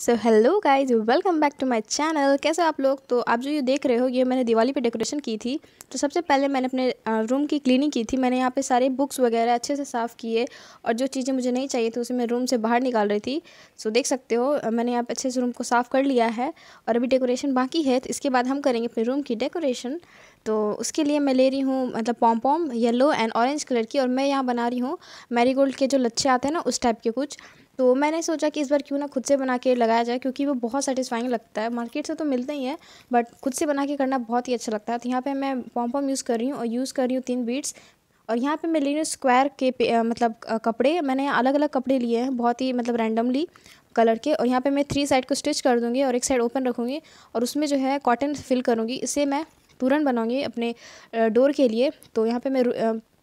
so hello guys welcome back to my channel कैसे आप लोग तो आप जो ये देख रहे हो ये मैंने दिवाली पे डेकोरेशन की थी तो सबसे पहले मैंने अपने रूम की क्लीनिंग की थी मैंने यहाँ पे सारे बुक्स वगैरह अच्छे से साफ़ किए और जो चीज़ें मुझे नहीं चाहिए थी उसे मैं रूम से बाहर निकाल रही थी सो देख सकते हो मैंने यहाँ पर अच्छे से रूम को साफ़ कर लिया है और अभी डेकोरेशन बाकी है तो इसके बाद हम करेंगे अपने रूम की डेकोरेशन तो उसके लिए मैं ले रही हूँ मतलब pom pom yellow and orange colour की और मैं यहाँ बना रही हूँ मैरीगोल्ड के जो लच्छे आते हैं ना उस टाइप के कुछ तो मैंने सोचा कि इस बार क्यों ना खुद से बना के लगाया जाए क्योंकि वो बहुत सेटिस्फाइंग लगता है मार्केट से तो मिलता ही है बट खुद से बना के करना बहुत ही अच्छा लगता है तो यहाँ पे मैं पॉम पॉम यूज़ कर रही हूँ और यूज़ कर रही हूँ तीन बीट्स और यहाँ पे मैं ले रही हूँ स्क्वायर के आ, मतलब कपड़े मैंने अलग अलग कपड़े लिए हैं बहुत ही मतलब रैंडमली कलर के और यहाँ पे मैं थ्री साइड को स्टिच कर दूँगी और एक साइड ओपन रखूँगी और उसमें जो है कॉटन फिल करूँगी इसे मैं तुरंत बनाऊँगी अपने डोर के लिए तो यहाँ पर मैं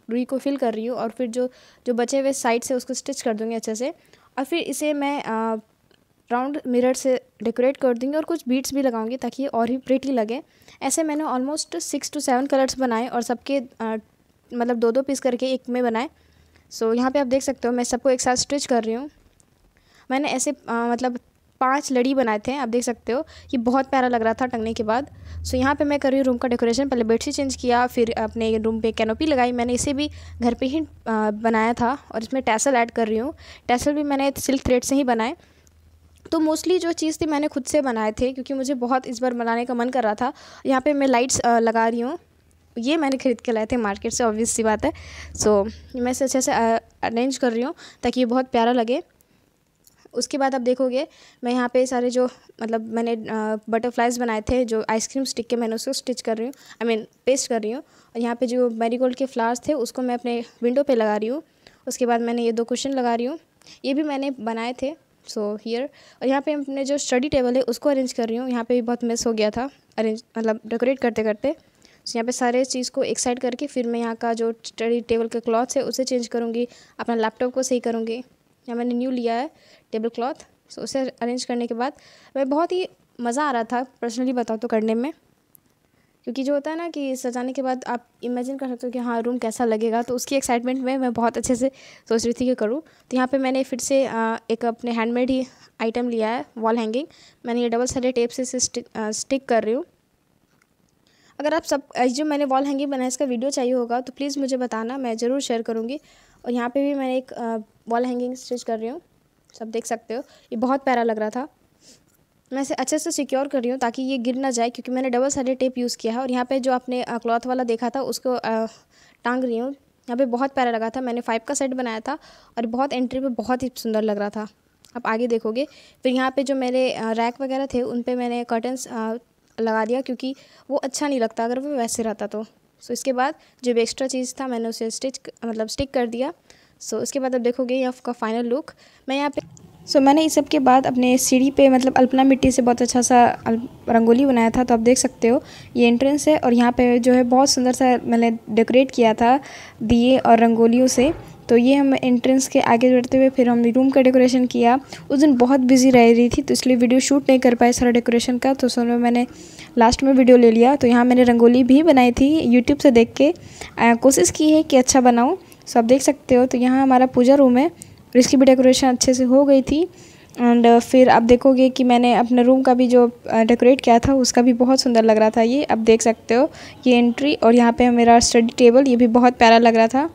रुई को फिल कर रही हूँ और फिर जो जो बचे हुए साइड से उसको स्टिच कर दूँगी अच्छे से और फिर इसे मैं राउंड मिरर से डेकोरेट कर दूँगी और कुछ बीट्स भी लगाऊंगी ताकि और ही प्रिटी लगे ऐसे मैंने almost six to seven colours बनाए और सबके मतलब दो दो पीस करके एक में बनाए सो so, यहाँ पे आप देख सकते हो मैं सबको एक साथ स्टिच कर रही हूँ मैंने ऐसे आ, मतलब पांच लड़ी बनाए थे आप देख सकते हो ये बहुत प्यारा लग रहा था टंगने के बाद सो यहाँ पे मैं कर रही हूँ रूम का डेकोरेशन पहले बेडशीट चेंज किया फिर अपने रूम पे कैनोपी लगाई मैंने इसे भी घर पे ही बनाया था और इसमें टैसल ऐड कर रही हूँ टैसल भी मैंने सिल्क थ्रेड से ही बनाए तो मोस्टली जो चीज़ थी मैंने खुद से बनाए थे क्योंकि मुझे बहुत इस बार बनाने का मन कर रहा था यहाँ पर मैं लाइट्स लगा रही हूँ ये मैंने ख़रीद के लाए थे मार्केट से ऑब्वियस सी बात है सो मैं इसे अच्छे से अरेंज कर रही हूँ ताकि ये बहुत प्यारा लगे उसके बाद आप देखोगे मैं यहाँ पे सारे जो मतलब मैंने बटरफ्लाइज़ बनाए थे जो आइसक्रीम स्टिक के मैंने उसको स्टिच कर रही हूँ आई मीन पेस्ट कर रही हूँ और यहाँ पे जो मेरीगोल्ड के फ्लावर्स थे उसको मैं अपने विंडो पे लगा रही हूँ उसके बाद मैंने ये दो क्वेश्चन लगा रही हूँ ये भी मैंने बनाए थे सो so, हियर और यहाँ पर अपने जो स्टडी टेबल है उसको अरेंज कर रही हूँ यहाँ पर भी बहुत मिस हो गया था अरेंज मतलब डेकोरेट करते करते तो यहाँ पे सारे चीज़ को एक साइड करके फिर मैं यहाँ का जो स्टडी टेबल का क्लॉथ है उसे चेंज करूँगी अपना लैपटॉप को सही करूँगी या मैंने न्यू लिया है टेबल क्लॉथ सो उसे अरेंज करने के बाद मैं बहुत ही मज़ा आ रहा था पर्सनली बताओ तो करने में क्योंकि जो होता है ना कि सजाने के बाद आप इमेजिन कर सकते हो कि हाँ रूम कैसा लगेगा तो उसकी एक्साइटमेंट में मैं बहुत अच्छे से सोच रही थी कि करूँ तो यहाँ पे मैंने फिर से एक अपने हैंडमेड ही आइटम लिया है वॉल हैंगिंग मैंने ये डबल सेडेड टेप से इसे स्टिक, स्टिक कर रही हूँ अगर आप सब जो मैंने वॉल हैंगिंग बनाया इसका वीडियो चाहिए होगा तो प्लीज़ मुझे बताना मैं ज़रूर शेयर करूँगी और यहाँ पर भी मैंने एक वॉल हैंगिंग स्टिच कर रही हूँ सब देख सकते हो ये बहुत प्यारा लग रहा था मैं इसे अच्छे से सिक्योर कर रही हूँ ताकि ये गिर ना जाए क्योंकि मैंने डबल साइडेड टेप यूज़ किया है और यहाँ पे जो आपने क्लॉथ वाला देखा था उसको टांग रही हूँ यहाँ पे बहुत प्यारा लगा था मैंने फाइव का सेट बनाया था और बहुत एंट्री पे बहुत ही सुंदर लग रहा था आप आगे देखोगे फिर यहाँ पे जो मेरे रैक वगैरह थे उन पर मैंने कर्टन्स लगा दिया क्योंकि वो अच्छा नहीं लगता अगर वो वैसे रहता तो सो so, इसके बाद जो भी एक्स्ट्रा चीज़ था मैंने उसे स्टिच मतलब स्टिक कर दिया सो so, इसके बाद अब देखोगे ये आपका फाइनल लुक मैं यहाँ पे सो so, मैंने इस सब के बाद अपने सीढ़ी पे मतलब अल्पना मिट्टी से बहुत अच्छा सा रंगोली बनाया था तो आप देख सकते हो ये एंट्रेंस है और यहाँ पे जो है बहुत सुंदर सा मैंने डेकोरेट किया था दिए और रंगोलियों से तो ये हम एंट्रेंस के आगे बढ़ते हुए फिर हमने रूम का डेकोरेशन किया उस दिन बहुत बिजी रह रही थी तो इसलिए वीडियो शूट नहीं कर पाए सारा डेकोरेशन का तो उसमें मैंने लास्ट में वीडियो ले लिया तो यहाँ मैंने रंगोली भी बनाई थी यूट्यूब से देख के कोशिश की है कि अच्छा बनाऊँ सो आप देख सकते हो तो यहाँ हमारा पूजा रूम है और इसकी भी डेकोरेशन अच्छे से हो गई थी एंड uh, फिर आप देखोगे कि मैंने अपने रूम का भी जो डेकोरेट uh, किया था उसका भी बहुत सुंदर लग रहा था ये आप देख सकते हो ये एंट्री और यहाँ पे मेरा स्टडी टेबल ये भी बहुत प्यारा लग रहा था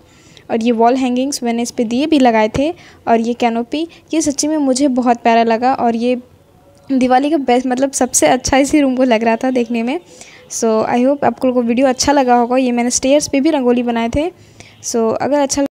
और ये वॉल हैंगिंग्स मैंने इस पर दिए भी लगाए थे और ये कैनोपी ये सच्ची में मुझे बहुत प्यारा लगा और ये दिवाली का बेस्ट मतलब सबसे अच्छा इसी रूम को लग रहा था देखने में सो आई होप आपको वीडियो अच्छा लगा होगा ये मैंने स्टेयर्स पे भी रंगोली बनाए थे सो so, अगर अच्छा